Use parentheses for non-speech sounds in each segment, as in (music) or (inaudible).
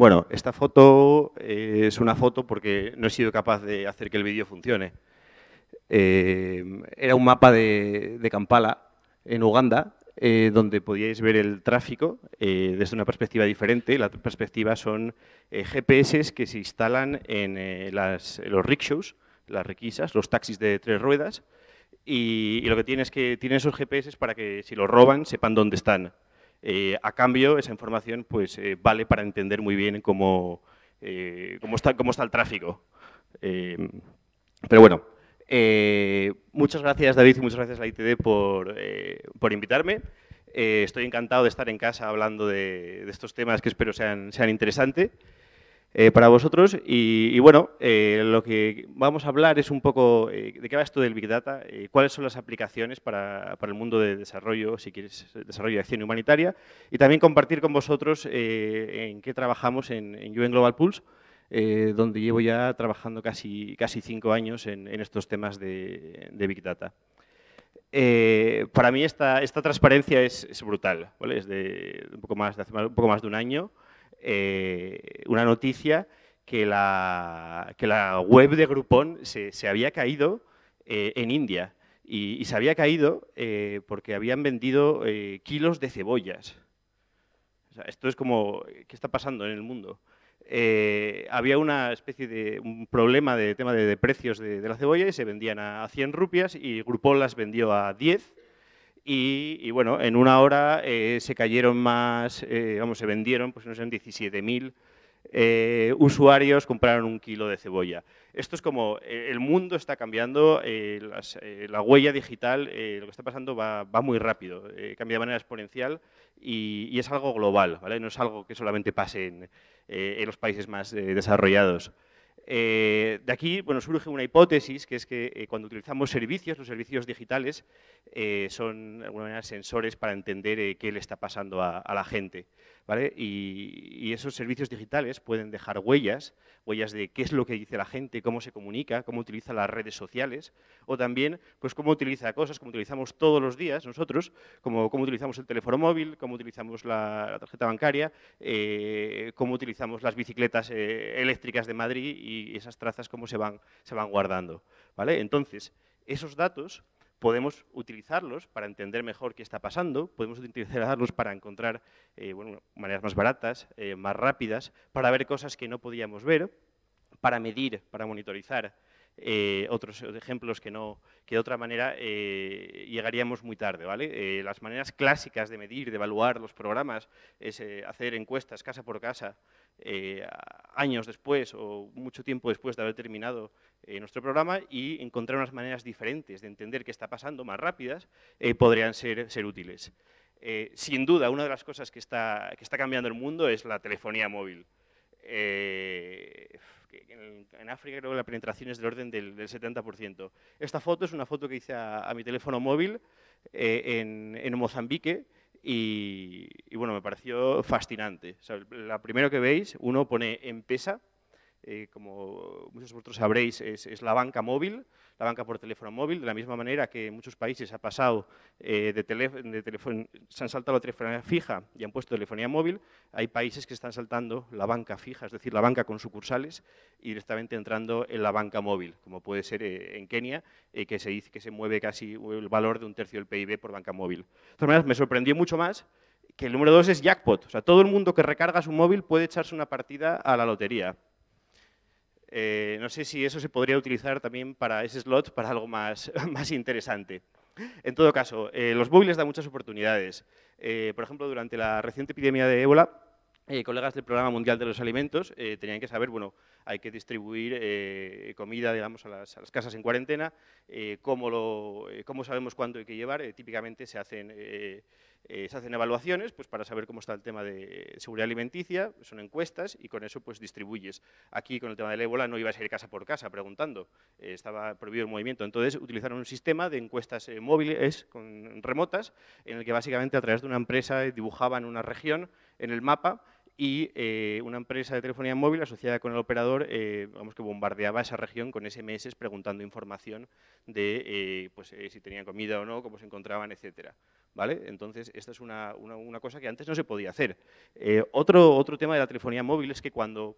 Bueno, esta foto eh, es una foto porque no he sido capaz de hacer que el vídeo funcione. Eh, era un mapa de, Kampala, en Uganda, eh, donde podíais ver el tráfico desde una perspectiva diferente. La perspectiva son GPS que se instalan en los rickshaws, las requisas, los taxis de tres ruedas, y, y, lo que tienen es que tienen esos GPS para que si los roban sepan dónde están. Eh, a cambio, esa información pues, eh, vale para entender muy bien cómo, eh, cómo, está, el tráfico. pero bueno, muchas gracias David y muchas gracias a la ITD por, invitarme. estoy encantado de estar en casa hablando de, estos temas que espero sean interesantes. Eh, para vosotros. Y, bueno, eh, lo que vamos a hablar es un poco eh, de qué va esto del Big Data, cuáles son las aplicaciones para, para, el mundo de desarrollo, si quieres, desarrollo de acción humanitaria, y también compartir con vosotros en qué trabajamos en, en UN Global Pulse, donde llevo ya trabajando casi, casi cinco años en, estos temas de, Big Data. para mí esta, esta transparencia es, es brutal, ¿vale? es de un poco, más, de hace un poco más de un año. Eh, una noticia que la, que la, web de Groupon se, se había caído eh, en India y, se había caído eh, porque habían vendido kilos de cebollas. esto es como, ¿qué está pasando en el mundo? había una especie de un problema de tema de, precios de, la cebolla y se vendían a, 100 rupias y Groupon las vendió a 10 y, bueno, en una hora eh, se cayeron más, eh, vamos, se vendieron, pues no 17.000 eh, usuarios compraron un kilo de cebolla. Esto es como, el mundo está cambiando, la huella digital, lo que está pasando va, muy rápido, cambia de manera exponencial y, es algo global, ¿vale? No es algo que solamente pase en los países más desarrollados. Eh, de aquí bueno, surge una hipótesis, que es que eh, cuando utilizamos servicios, los servicios digitales eh, son de alguna manera sensores para entender qué le está pasando a, la gente. ¿vale? Y, esos servicios digitales pueden dejar huellas, huellas de qué es lo que dice la gente, cómo se comunica, cómo utiliza las redes sociales, o también pues, cómo utiliza cosas, como utilizamos todos los días nosotros, como cómo utilizamos el teléfono móvil, cómo utilizamos la, tarjeta bancaria, cómo utilizamos las bicicletas eléctricas de Madrid y y esas trazas cómo se van, se van guardando. ¿vale? Entonces, esos datos podemos utilizarlos para entender mejor qué está pasando, podemos utilizarlos para encontrar eh, bueno, maneras más baratas, eh, más rápidas, para ver cosas que no podíamos ver, para medir, para monitorizar eh, otros ejemplos que, no, que de otra manera eh, llegaríamos muy tarde. ¿vale? Eh, las maneras clásicas de medir, de evaluar los programas, es hacer encuestas casa por casa, años después o mucho tiempo después de haber terminado nuestro programa y encontrar unas maneras diferentes de entender qué está pasando, más rápidas, podrían ser, ser útiles. sin duda, una de las cosas que está, que está cambiando el mundo es la telefonía móvil. Eh, en, África creo que la penetración es del orden del, 70%. Esta foto es una foto que hice a, mi teléfono móvil eh, en, Mozambique y, bueno, me pareció fascinante. la primera que veis, uno pone en pesa eh, como muchos de vosotros sabréis, es, la banca móvil, la banca por teléfono móvil, de la misma manera que en muchos países ha pasado eh, de, se han saltado la telefonía fija y han puesto telefonía móvil, hay países que están saltando la banca fija, es decir, la banca con sucursales, y directamente entrando en la banca móvil, como puede ser eh, en Kenia, que se dice que se mueve casi el valor de un tercio del PIB por banca móvil. De todas maneras, me sorprendió mucho más que el número dos es jackpot. O sea, todo el mundo que recarga su móvil puede echarse una partida a la lotería. Eh, no sé si eso se podría utilizar también para ese slot, para algo más, (laughs) más interesante. En todo caso, eh, los móviles dan muchas oportunidades. Eh, por ejemplo, durante la reciente epidemia de ébola, colegas del Programa Mundial de los Alimentos tenían que saber, bueno, hay que distribuir comida, digamos, a las, casas en cuarentena, cómo, lo, cómo, sabemos cuánto hay que llevar, típicamente se hacen eh, se hacen evaluaciones pues, para saber cómo está el tema de seguridad alimenticia, son encuestas y con eso pues, distribuyes. Aquí con el tema del ébola no ibas a ir casa por casa preguntando, eh, estaba prohibido el movimiento. Entonces utilizaron un sistema de encuestas eh, móviles, con, remotas, en el que básicamente a través de una empresa dibujaban una región en el mapa y una empresa de telefonía móvil asociada con el operador, vamos que bombardeaba esa región con SMS preguntando información de pues, si tenían comida o no, cómo se encontraban, etcétera. ¿Vale? Entonces, esta es una, cosa que antes no se podía hacer. Eh, otro, otro tema de la telefonía móvil es que cuando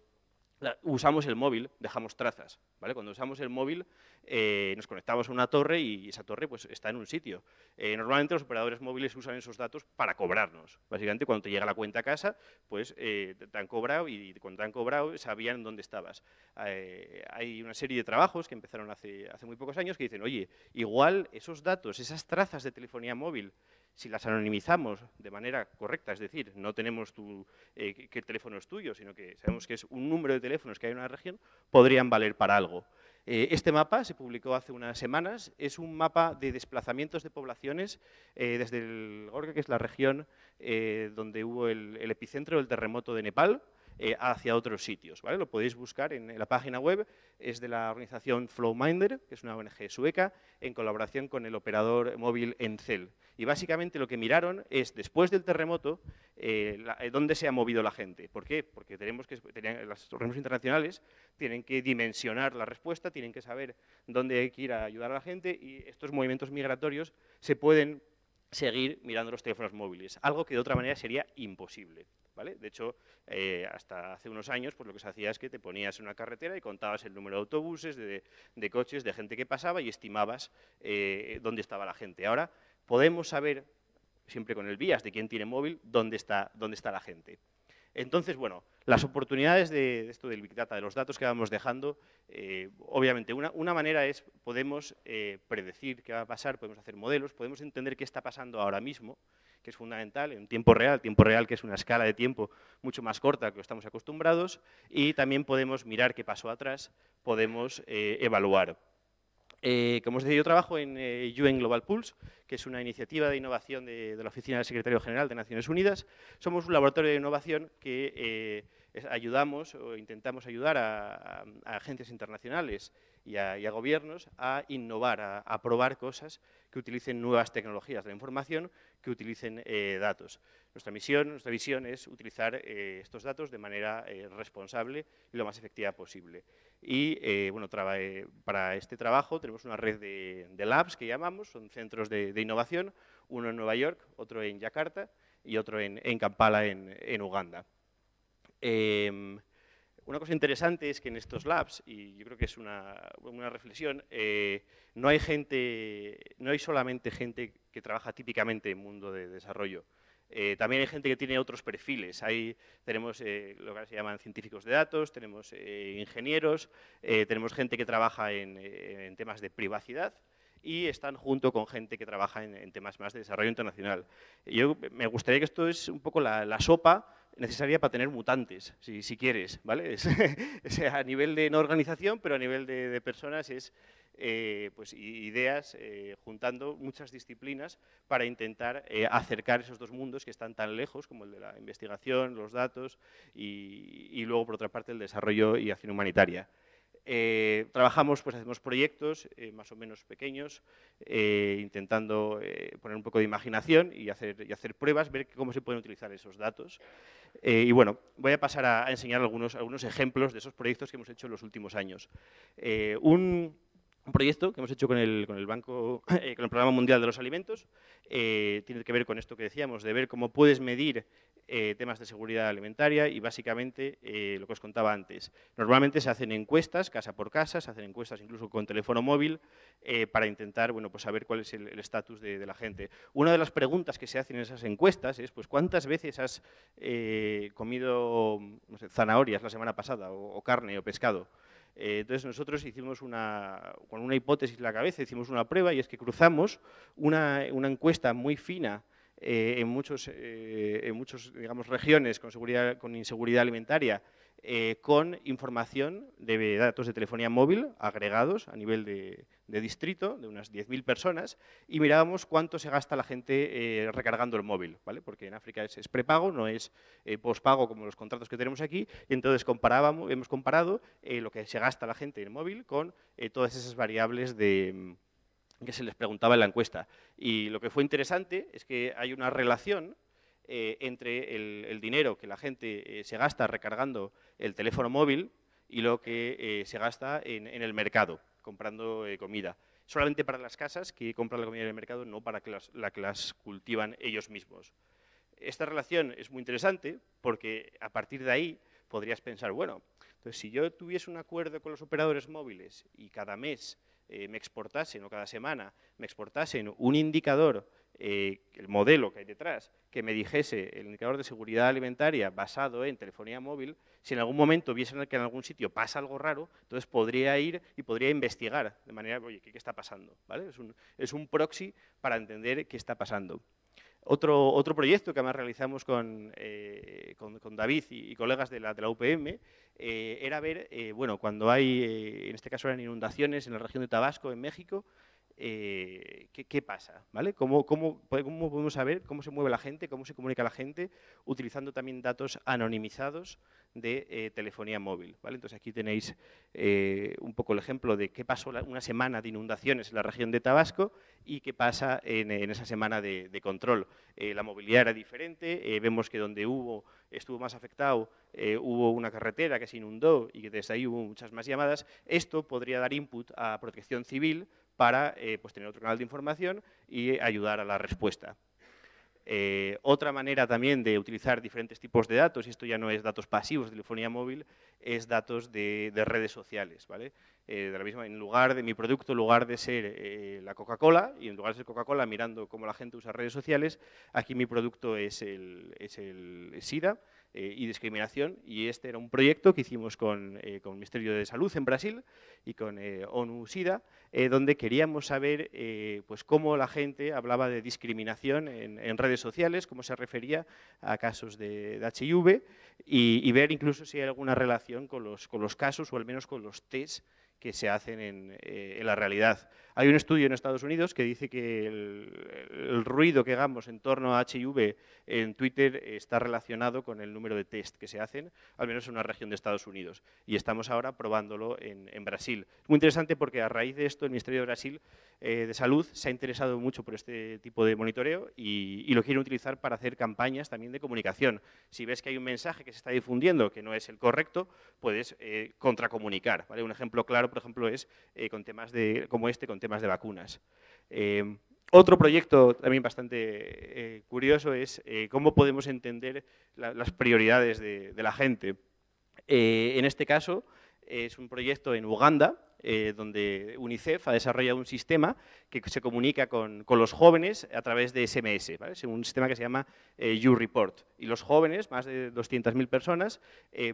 usamos el móvil, dejamos trazas. ¿vale? Cuando usamos el móvil, eh, nos conectamos a una torre y esa torre pues, está en un sitio. Eh, normalmente los operadores móviles usan esos datos para cobrarnos. Básicamente, cuando te llega la cuenta a casa, pues te han cobrado y cuando te han cobrado sabían dónde estabas. hay una serie de trabajos que empezaron hace, hace muy pocos años que dicen, oye, igual esos datos, esas trazas de telefonía móvil si las anonimizamos de manera correcta, es decir, no tenemos tu, eh, que el teléfono es tuyo, sino que sabemos que es un número de teléfonos que hay en una región, podrían valer para algo. Eh, este mapa se publicó hace unas semanas, es un mapa de desplazamientos de poblaciones eh, desde el Gorka, que es la región donde hubo el epicentro del terremoto de Nepal, eh, hacia otros sitios. ¿vale? Lo podéis buscar en, la página web, es de la organización Flowminder, que es una ONG sueca, en colaboración con el operador móvil Encel. Y básicamente lo que miraron es, después del terremoto, eh, eh, dónde se ha movido la gente. ¿Por qué? Porque tenemos que, los organismos internacionales tienen que dimensionar la respuesta, tienen que saber dónde hay que ir a ayudar a la gente y estos movimientos migratorios se pueden seguir mirando los teléfonos móviles, algo que de otra manera sería imposible. ¿vale? De hecho, eh, hasta hace unos años pues lo que se hacía es que te ponías en una carretera y contabas el número de autobuses, de, coches, de gente que pasaba y estimabas eh, dónde estaba la gente. Ahora podemos saber, siempre con el vías de quién tiene móvil, dónde está, dónde está la gente. Entonces, bueno, las oportunidades de, esto del Big Data, de los datos que vamos dejando, eh, obviamente una, manera es, podemos eh, predecir qué va a pasar, podemos hacer modelos, podemos entender qué está pasando ahora mismo, que es fundamental, en tiempo real, tiempo real que es una escala de tiempo mucho más corta que estamos acostumbrados, y también podemos mirar qué pasó atrás, podemos eh, evaluar. Eh, como os decía, yo trabajo en eh, UN Global Pulse, que es una iniciativa de innovación de, la Oficina del Secretario General de Naciones Unidas. Somos un laboratorio de innovación que eh, ayudamos o intentamos ayudar a, agencias internacionales y a, gobiernos a innovar, a, a probar cosas que utilicen nuevas tecnologías de la información que utilicen eh, datos. Nuestra misión, nuestra visión es utilizar eh, estos datos de manera eh, responsable y lo más efectiva posible. Y bueno, para este trabajo tenemos una red de, labs que llamamos, son centros de, innovación, uno en Nueva York, otro en Yakarta y otro en, Kampala, en, en Uganda. Em, una cosa interesante es que en estos labs, y yo creo que es una, reflexión, eh, no hay gente, no hay solamente gente que trabaja típicamente en mundo de desarrollo. Eh, también hay gente que tiene otros perfiles. Hay, tenemos eh, lo que se llaman científicos de datos, tenemos ingenieros, tenemos gente que trabaja en, temas de privacidad y están junto con gente que trabaja en, temas más de desarrollo internacional. Yo me gustaría que esto es un poco la sopa necesaria para tener mutantes, si, quieres, ¿vale? (laughs) a nivel de organización, pero a nivel de, personas es eh, pues, ideas eh, juntando muchas disciplinas para intentar eh, acercar esos dos mundos que están tan lejos, como el de la investigación, los datos y luego, por otra parte, el desarrollo y acción humanitaria. Eh, trabajamos, pues hacemos proyectos eh, más o menos pequeños, eh, intentando poner un poco de imaginación y hacer, y hacer pruebas, ver cómo se pueden utilizar esos datos. y bueno, voy a pasar a, enseñar algunos, algunos ejemplos de esos proyectos que hemos hecho en los últimos años. un, proyecto que hemos hecho con el, con el Banco, con el Programa Mundial de los Alimentos, tiene que ver con esto que decíamos, de ver cómo puedes medir eh, temas de seguridad alimentaria y básicamente eh, lo que os contaba antes. Normalmente se hacen encuestas casa por casa, se hacen encuestas incluso con teléfono móvil eh, para intentar bueno, pues saber cuál es el estatus de, la gente. Una de las preguntas que se hacen en esas encuestas es pues, cuántas veces has comido zanahorias la semana pasada o, carne o pescado entonces nosotros hicimos una, con una hipótesis en la cabeza, hicimos una prueba y es que cruzamos una encuesta muy fina eh, en, muchos, eh, en muchos, digamos, regiones con, seguridad, con inseguridad alimentaria, eh, con información de datos de telefonía móvil agregados a nivel de, distrito, de unas 10.000 personas, y mirábamos cuánto se gasta la gente recargando el móvil, ¿vale? porque en África es, prepago, no es pospago como los contratos que tenemos aquí, y entonces comparábamos, hemos comparado lo que se gasta la gente en el móvil con todas esas variables de mm, que se les preguntaba en la encuesta. Y lo que fue interesante es que hay una relación eh, entre el, dinero que la gente eh, se gasta recargando el teléfono móvil y lo que eh, se gasta en, el mercado, comprando comida. Solamente para las casas que compran la comida en el mercado, no para la que las cultivan ellos mismos. Esta relación es muy interesante porque a partir de ahí podrías pensar, bueno, entonces si yo tuviese un acuerdo con los operadores móviles y cada mes eh, me exportasen, o cada semana, me exportasen un indicador, eh, el modelo que hay detrás, que me dijese el indicador de seguridad alimentaria basado en telefonía móvil, si en algún momento viesen que en algún sitio pasa algo raro, entonces podría ir y podría investigar de manera, oye, ¿qué, está pasando? ¿Vale? Es, un, es un proxy para entender qué está pasando. Otro, otro proyecto que además realizamos con, eh, con, David y, colegas de la, de la UPM eh, era ver, eh, bueno, cuando hay, en este caso eran inundaciones en la región de Tabasco, en México, eh, ¿qué, pasa? ¿Vale? ¿Cómo, podemos saber cómo se mueve la gente, cómo se comunica la gente, utilizando también datos anonimizados de eh, telefonía móvil? ¿vale? Entonces aquí tenéis eh, un poco el ejemplo de qué pasó una semana de inundaciones en la región de Tabasco y qué pasa en, esa semana de, control. la movilidad era diferente, vemos que donde hubo, estuvo más afectado hubo una carretera que se inundó y que desde ahí hubo muchas más llamadas, esto podría dar input a protección civil para eh, pues tener otro canal de información y ayudar a la respuesta. Eh, otra manera también de utilizar diferentes tipos de datos, y esto ya no es datos pasivos de telefonía móvil, es datos de, redes sociales. ¿vale? Eh, en lugar de mi producto, en lugar de ser la Coca-Cola, y en lugar de ser Coca-Cola mirando cómo la gente usa redes sociales, aquí mi producto es el SIDA, eh, y discriminación. Y este era un proyecto que hicimos con, eh, el Ministerio de Salud en Brasil y con eh, ONU-SIDA, donde queríamos saber pues cómo la gente hablaba de discriminación en, redes sociales, cómo se refería a casos de, HIV y, ver incluso si hay alguna relación con los, con los casos o al menos con los test que se hacen en la realidad. Hay un estudio en Estados Unidos que dice que el, ruido que hagamos en torno a HIV en Twitter está relacionado con el número de test que se hacen, al menos en una región de Estados Unidos. Y estamos ahora probándolo en, Brasil. Es muy interesante porque a raíz de esto el Ministerio de Brasil eh, de Salud se ha interesado mucho por este tipo de monitoreo y, lo quiere utilizar para hacer campañas también de comunicación. Si ves que hay un mensaje que se está difundiendo que no es el correcto, puedes eh, contracomunicar. Un ejemplo claro, por ejemplo, es eh, con temas de, como este, temas de vacunas. Em, otro proyecto también bastante eh, curioso es eh, cómo podemos entender las prioridades de, la gente. Eh, en este caso, es un proyecto en Uganda, donde UNICEF ha desarrollado un sistema que se comunica con, los jóvenes a través de SMS, es un sistema que se llama YouReport. Y los jóvenes, más de 200.000 personas,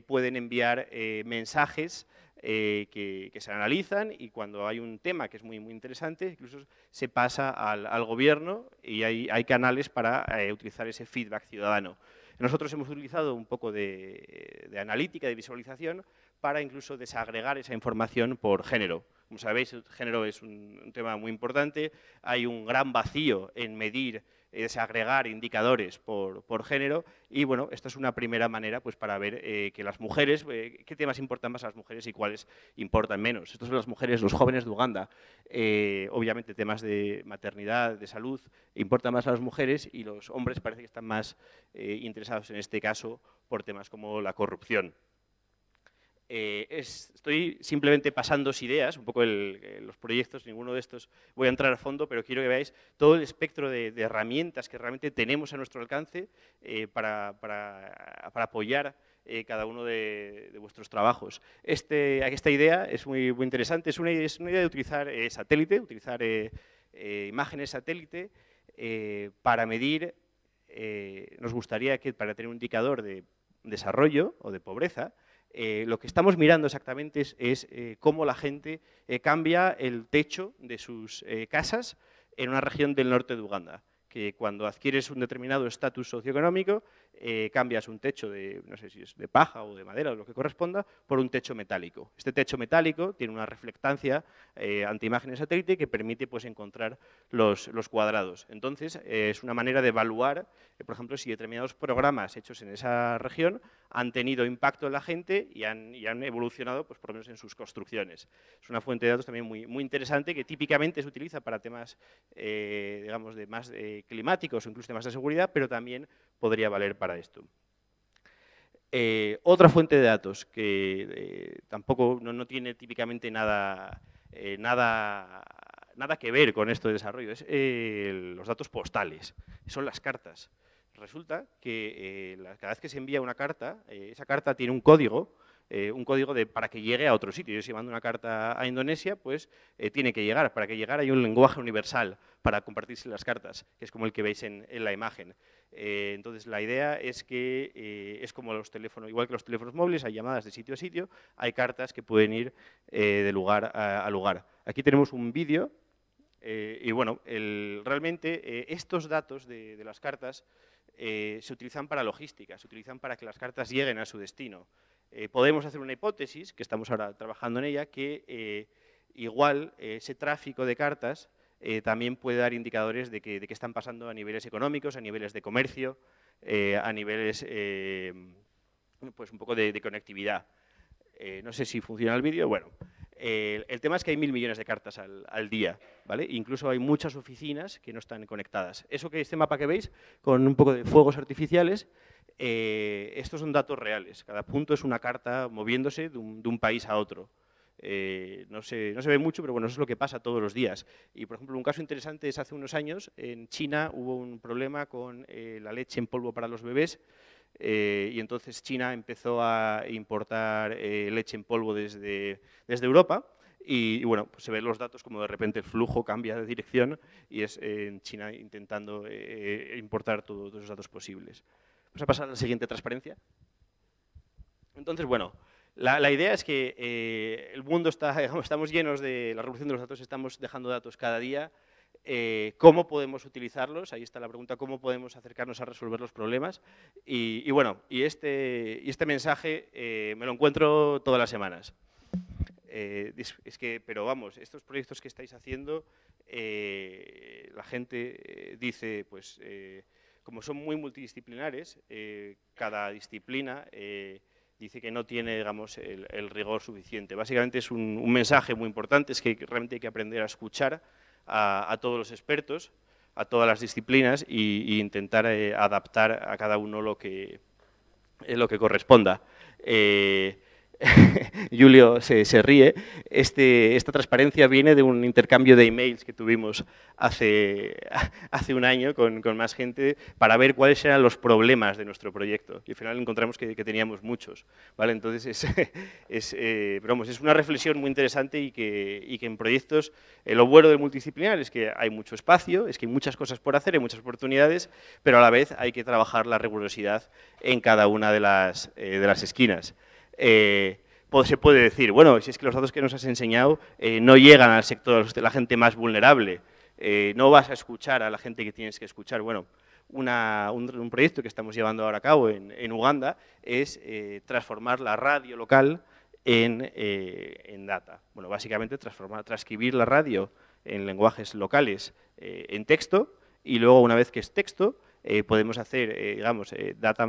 pueden enviar mensajes eh, que, se analizan y cuando hay un tema que es muy, muy interesante, incluso se pasa al, gobierno y hay, canales para eh, utilizar ese feedback ciudadano. Nosotros hemos utilizado un poco de analítica, de visualización, para incluso desagregar esa información por género. Como sabéis, el género es un, tema muy importante. Hay un gran vacío en medir eh, desagregar indicadores por, género y bueno, esta es una primera manera pues para ver eh, que las mujeres, eh, qué temas importan más a las mujeres y cuáles importan menos. Estos son las mujeres, los jóvenes de Uganda. obviamente temas de maternidad, de salud, importan más a las mujeres y los hombres parece que están más interesados en este caso por temas como la corrupción. Eh, estoy simplemente pasando ideas, un poco eh, los proyectos, ninguno de estos voy a entrar a fondo, pero quiero que veáis todo el espectro de, herramientas que realmente tenemos a nuestro alcance eh, para, apoyar cada uno de, vuestros trabajos. Este, esta idea es muy, muy interesante, es una idea de utilizar satélite, utilizar imágenes satélite para medir, nos gustaría que para tener un indicador de desarrollo o de pobreza, eh, lo que estamos mirando exactamente es, eh, cómo la gente eh, cambia el techo de sus casas en una región del norte de Uganda que cuando adquieres un determinado estatus socioeconómico, eh, cambias un techo de, no sé si es de paja o de madera o lo que corresponda, por un techo metálico. Este techo metálico tiene una reflectancia eh, imágenes satélite que permite pues, encontrar los, los cuadrados. Entonces, eh, es una manera de evaluar, eh, por ejemplo, si determinados programas hechos en esa región han tenido impacto en la gente y han, y evolucionado, pues, por lo menos en sus construcciones. Es una fuente de datos también muy, muy interesante que típicamente se utiliza para temas, digamos, de más eh, climáticos o incluso temas de seguridad, pero también podría valer para esto. Eh, otra fuente de datos que eh, tampoco no, tiene típicamente nada, nada, nada que ver con esto de desarrollo es los datos postales, son las cartas. Resulta que cada vez que se envía una carta, esa carta tiene un código eh, un código de, para que llegue a otro sitio. Yo si mando una carta a Indonesia, pues eh, tiene que llegar. Para que llegar hay un lenguaje universal para compartirse las cartas, que es como el que veis en, la imagen. Eh, entonces la idea es que es como los teléfonos, igual que los teléfonos móviles, hay llamadas de sitio a sitio, hay cartas que pueden ir de lugar a, lugar. Aquí tenemos un vídeo y bueno, realmente estos datos de las cartas se utilizan para logística, se utilizan para que las cartas lleguen a su destino. Eh, podemos hacer una hipótesis, que estamos ahora trabajando en ella, que eh, igual ese tráfico de cartas eh, también puede dar indicadores de que, están pasando a niveles económicos, a niveles de comercio, a niveles pues un poco de, conectividad. no sé si funciona el vídeo, bueno. el tema es que hay mil millones de cartas al, día, ¿vale? Incluso hay muchas oficinas que no están conectadas. Eso que este mapa que veis, con un poco de fuegos artificiales, eh, estos son datos reales. Cada punto es una carta moviéndose de un, país a otro. Eh, no, se, ve mucho, pero bueno, eso es lo que pasa todos los días. Y, por ejemplo, un caso interesante es hace unos años, en China hubo un problema con eh, la leche en polvo para los bebés, y entonces China empezó a importar leche en polvo desde, Europa, y, bueno, pues se ven los datos como de repente el flujo cambia de dirección y es China intentando importar todos los datos posibles a pasar a la siguiente transparencia. Entonces, bueno, la, idea es que eh, el mundo está, (laughs) estamos llenos de la revolución de los datos, estamos dejando datos cada día. Eh, ¿Cómo podemos utilizarlos? Ahí está la pregunta, ¿cómo podemos acercarnos a resolver los problemas? Y, bueno, y este, este mensaje eh, me lo encuentro todas las semanas. es, que, pero vamos, estos proyectos que estáis haciendo, la gente dice, pues como son muy multidisciplinares, eh, cada disciplina eh, dice que no tiene digamos, el, rigor suficiente. Básicamente es un, mensaje muy importante, es que realmente hay que aprender a escuchar a, todos los expertos, a todas las disciplinas e intentar eh, adaptar a cada uno lo que, lo que corresponda. (laughs) Julio se, ríe, este, esta transparencia viene de un intercambio de emails que tuvimos hace, (laughs) un año con, más gente para ver cuáles eran los problemas de nuestro proyecto. Y al final encontramos que, teníamos muchos. Entonces, (laughs) eh, es, una reflexión muy interesante y que, en proyectos el eh, lo bueno del multidisciplinar es que hay mucho espacio, es que hay muchas cosas por hacer, hay muchas oportunidades, pero a la vez hay que trabajar la rigurosidad en cada una de las eh, esquinas. Eh, pues se puede decir, bueno, si es que los datos que nos has enseñado eh, no llegan al sector de la gente más vulnerable, eh, no vas a escuchar a la gente que tienes que escuchar. Bueno, un, proyecto que estamos llevando ahora a cabo en, Uganda es transformar la radio local en, data. Bueno, básicamente transformar, transcribir la radio en lenguajes locales en texto y luego una vez que es texto, podemos hacer, digamos, data,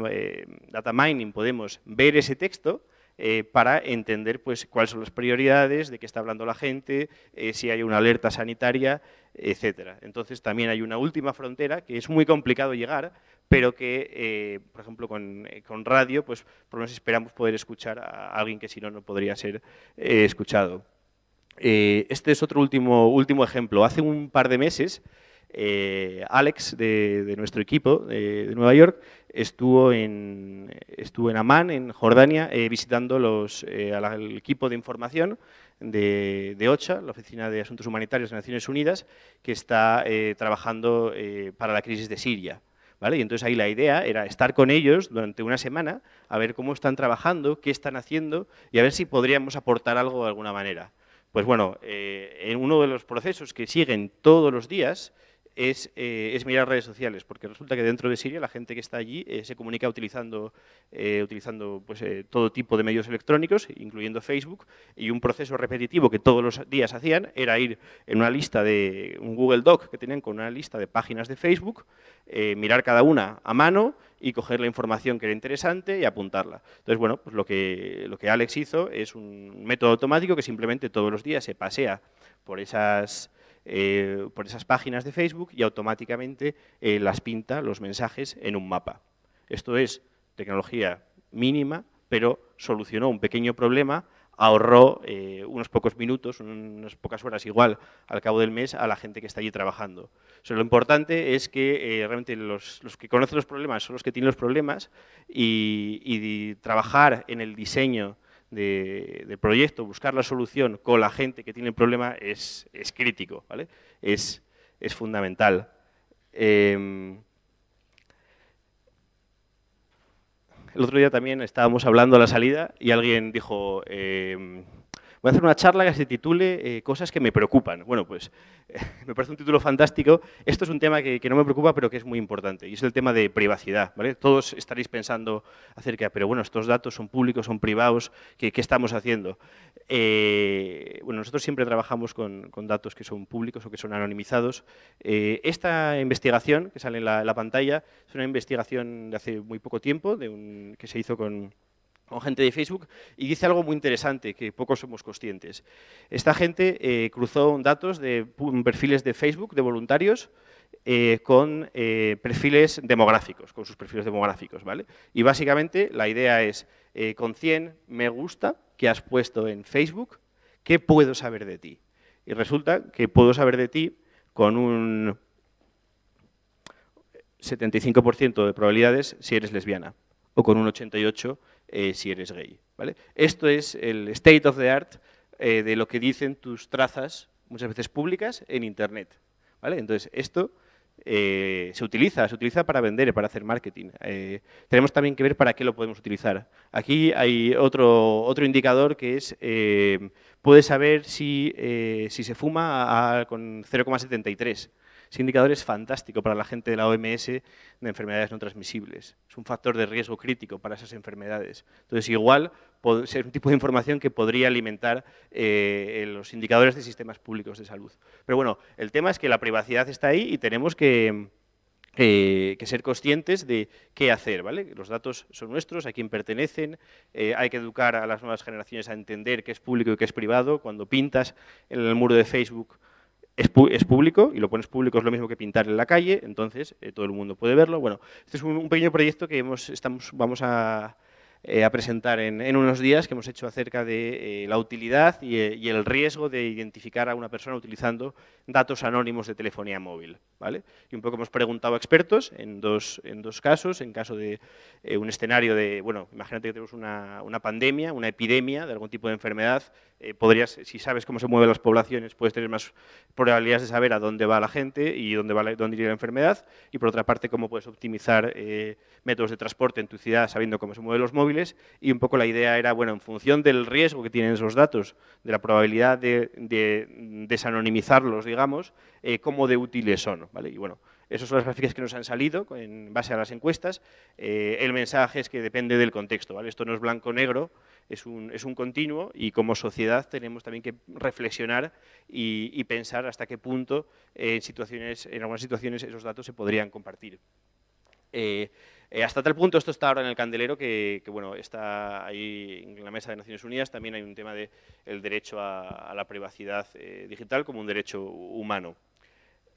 data mining, podemos ver ese texto eh, para entender pues, cuáles son las prioridades, de qué está hablando la gente, eh, si hay una alerta sanitaria, etc. Entonces también hay una última frontera que es muy complicado llegar, pero que, eh, por ejemplo, con, radio, pues por lo menos esperamos poder escuchar a alguien que si no, no podría ser escuchado. este es otro último, último ejemplo. Hace un par de meses, Alex, de, de nuestro equipo de Nueva York, estuvo en, estuvo en Amán, en Jordania, eh, visitando los, eh, al equipo de información de, OCHA, la Oficina de Asuntos Humanitarios de Naciones Unidas, que está eh, trabajando para la crisis de Siria. Y entonces ahí la idea era estar con ellos durante una semana, a ver cómo están trabajando, qué están haciendo y a ver si podríamos aportar algo de alguna manera. Pues bueno, en uno de los procesos que siguen todos los días eh, es, mirar redes sociales, porque resulta que dentro de Siria la gente que está allí eh, se comunica utilizando, eh, utilizando pues, todo tipo de medios electrónicos, incluyendo Facebook, y un proceso repetitivo que todos los días hacían era ir en una lista de un Google Doc que tenían con una lista de páginas de Facebook, mirar cada una a mano y coger la información que era interesante y apuntarla. Entonces, bueno, pues lo que, lo que Alex hizo es un método automático que simplemente todos los días se pasea por esas eh, por esas páginas de Facebook y automáticamente eh, las pinta los mensajes en un mapa. Esto es tecnología mínima, pero solucionó un pequeño problema, ahorró eh, unos pocos minutos, unas pocas horas igual al cabo del mes a la gente que está allí trabajando. lo importante es que realmente los, que conocen los problemas son los que tienen los problemas y trabajar en el diseño de, proyecto, buscar la solución con la gente que tiene el problema es, crítico, ¿vale? es, fundamental. Em, el otro día también estábamos hablando a la salida y alguien dijo... Eh, voy a hacer una charla que se titule eh, Cosas que me preocupan. Bueno, pues (laughs) me parece un título fantástico. Esto es un tema que, no me preocupa, pero que es muy importante, y es el tema de privacidad. Todos estaréis pensando acerca, pero bueno, estos datos son públicos, son privados, ¿qué, estamos haciendo? Eh, bueno, nosotros siempre trabajamos con, datos que son públicos o que son anonimizados. Eh, esta investigación que sale en la, la, pantalla es una investigación de hace muy poco tiempo, de un, que se hizo con con gente de Facebook, y dice algo muy interesante que pocos somos conscientes. Esta gente eh, cruzó datos de mm, perfiles de Facebook de voluntarios eh, con eh, perfiles demográficos, con sus perfiles demográficos, ¿vale? Y básicamente la idea es, con 100 me gusta que has puesto en Facebook, ¿qué puedo saber de ti? Y resulta que puedo saber de ti con un 75% de probabilidades si eres lesbiana, o con un 88% eh, si eres gay. ¿vale? Esto es el state of the art eh, de lo que dicen tus trazas, muchas veces públicas, en Internet. ¿vale? Entonces, esto eh, se utiliza, se utiliza para vender para hacer marketing. tenemos también que ver para qué lo podemos utilizar. Aquí hay otro, otro indicador que es, puedes saber si, se fuma con 0,73 ese indicador es fantástico para la gente de la OMS de enfermedades no transmisibles. Es un factor de riesgo crítico para esas enfermedades. Entonces, igual, es un tipo de información que podría alimentar eh, los indicadores de sistemas públicos de salud. Pero bueno, el tema es que la privacidad está ahí y tenemos que... Eh, ser conscientes de qué hacer, ¿vale? Los datos son nuestros, a quién pertenecen, eh, hay que educar a las nuevas generaciones a entender qué es público y qué es privado. Cuando pintas en el muro de Facebook es, público y lo pones público es lo mismo que pintar en la calle, entonces eh, todo el mundo puede verlo. Bueno, este es un, pequeño proyecto que hemos, estamos, vamos eh, a, presentar en, en, unos días que hemos hecho acerca de eh, la utilidad y, el riesgo de identificar a una persona utilizando datos anónimos de telefonía móvil. ¿vale? Y un poco hemos preguntado a expertos en dos, en dos casos, en caso de un escenario de, bueno, imagínate que tenemos una, una, pandemia, una epidemia de algún tipo de enfermedad eh, podrías, si sabes cómo se mueven las poblaciones, puedes tener más probabilidades de saber a dónde va la gente y dónde, va dónde iría la enfermedad. Y por otra parte, cómo puedes optimizar eh, métodos de transporte en tu ciudad sabiendo cómo se mueven los móviles. Y un poco la idea era, bueno, en función del riesgo que tienen esos datos, de la probabilidad de, desanonimizarlos, digamos, eh, cómo de útiles son. ¿vale? Y bueno, esas son las gráficas que nos han salido en base a las encuestas. Eh, el mensaje es que depende del contexto. ¿vale? Esto no es blanco-negro, es un, es un, continuo y como sociedad tenemos también que reflexionar y, pensar hasta qué punto eh, en, situaciones, en algunas situaciones esos datos se podrían compartir. Eh, hasta tal punto, esto está ahora en el candelero, que, bueno, está ahí en la mesa de Naciones Unidas, también hay un tema del derecho a, la privacidad digital como un derecho humano.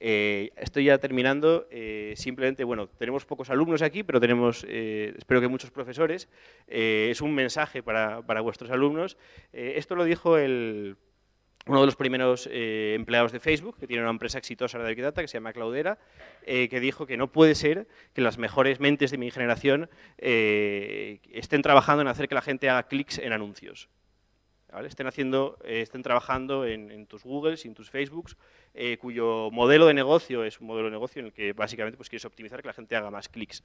Eh, estoy ya terminando. Eh, simplemente, bueno, tenemos pocos alumnos aquí, pero tenemos, eh, espero que muchos profesores. es un mensaje para, vuestros alumnos. esto lo dijo uno de los primeros empleados de Facebook, que tiene una empresa exitosa de Big Data, que se llama Claudera, que dijo que no puede ser que las mejores mentes de mi generación estén trabajando en hacer que la gente haga clics en anuncios estén, haciendo, eh, estén trabajando en, tus Googles en tus Facebooks, eh, cuyo modelo de negocio es un modelo de negocio en el que básicamente pues, quieres optimizar que la gente haga más clics.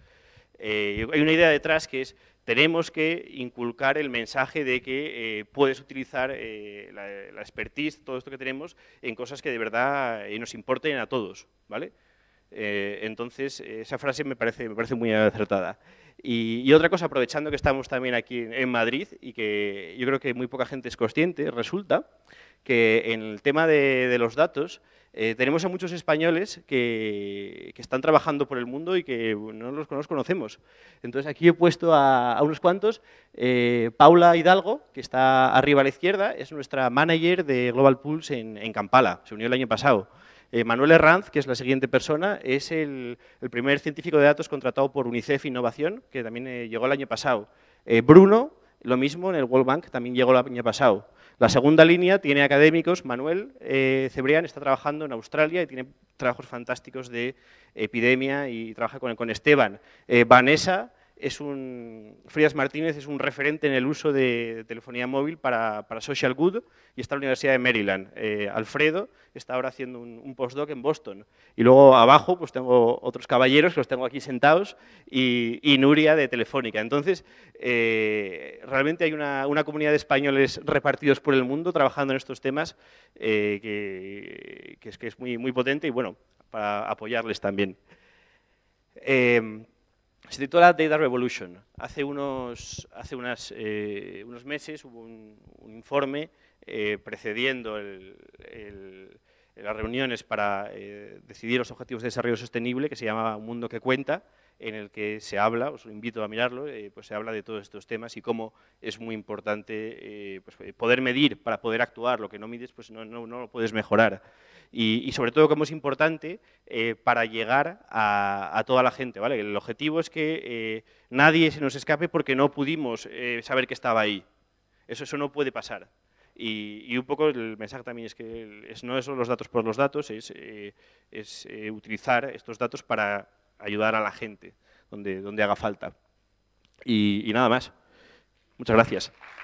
Eh, hay una idea detrás que es, tenemos que inculcar el mensaje de que puedes utilizar la, expertise, todo esto que tenemos, en cosas que de verdad nos importen a todos. ¿vale? entonces, esa frase me parece, me parece muy acertada. Y, otra cosa, aprovechando que estamos también aquí en Madrid y que yo creo que muy poca gente es consciente, resulta que en el tema de, los datos eh, tenemos a muchos españoles que, están trabajando por el mundo y que no los, conocemos. Entonces aquí he puesto a, unos cuantos. Eh, Paula Hidalgo, que está arriba a la izquierda, es nuestra manager de Global Pulse en, en Kampala, se unió el año pasado. Eh, Manuel Herranz, que es la siguiente persona, es el, primer científico de datos contratado por UNICEF Innovación, que también eh, llegó el año pasado. Eh, Bruno, lo mismo en el World Bank, también llegó el año pasado. La segunda línea tiene académicos. Manuel Cebrián está trabajando en Australia y tiene trabajos fantásticos de epidemia y trabaja con, con Esteban. Vanessa un, Frías Martínez es un referente en el uso de telefonía móvil para, social good y está en la Universidad de Maryland. Eh, Alfredo está ahora haciendo un, postdoc en Boston. Y luego abajo pues tengo otros caballeros que los tengo aquí sentados y, Nuria de Telefónica. Entonces, eh, realmente hay una, comunidad de españoles repartidos por el mundo trabajando en estos temas eh, que, es, que es muy, muy potente y bueno, para apoyarles también. Se titula Data Revolution. Hace unos, hace unas, eh, unos meses hubo un, informe eh, precediendo las reuniones para eh, decidir los objetivos de desarrollo sostenible que se llama Un mundo que cuenta, en el que se habla, os invito a mirarlo, pues se habla de todos estos temas y cómo es muy importante pues, poder medir para poder actuar. Lo que no mides pues no, no lo puedes mejorar y, sobre todo como es importante eh, para llegar a, toda la gente. ¿vale? El objetivo es que eh, nadie se nos escape porque no pudimos eh, saber que estaba ahí. Eso, eso no puede pasar. Y, un poco el mensaje también es que es, no son los datos por los datos, es, es utilizar estos datos para ayudar a la gente donde, donde haga falta. y nada más. Muchas gracias.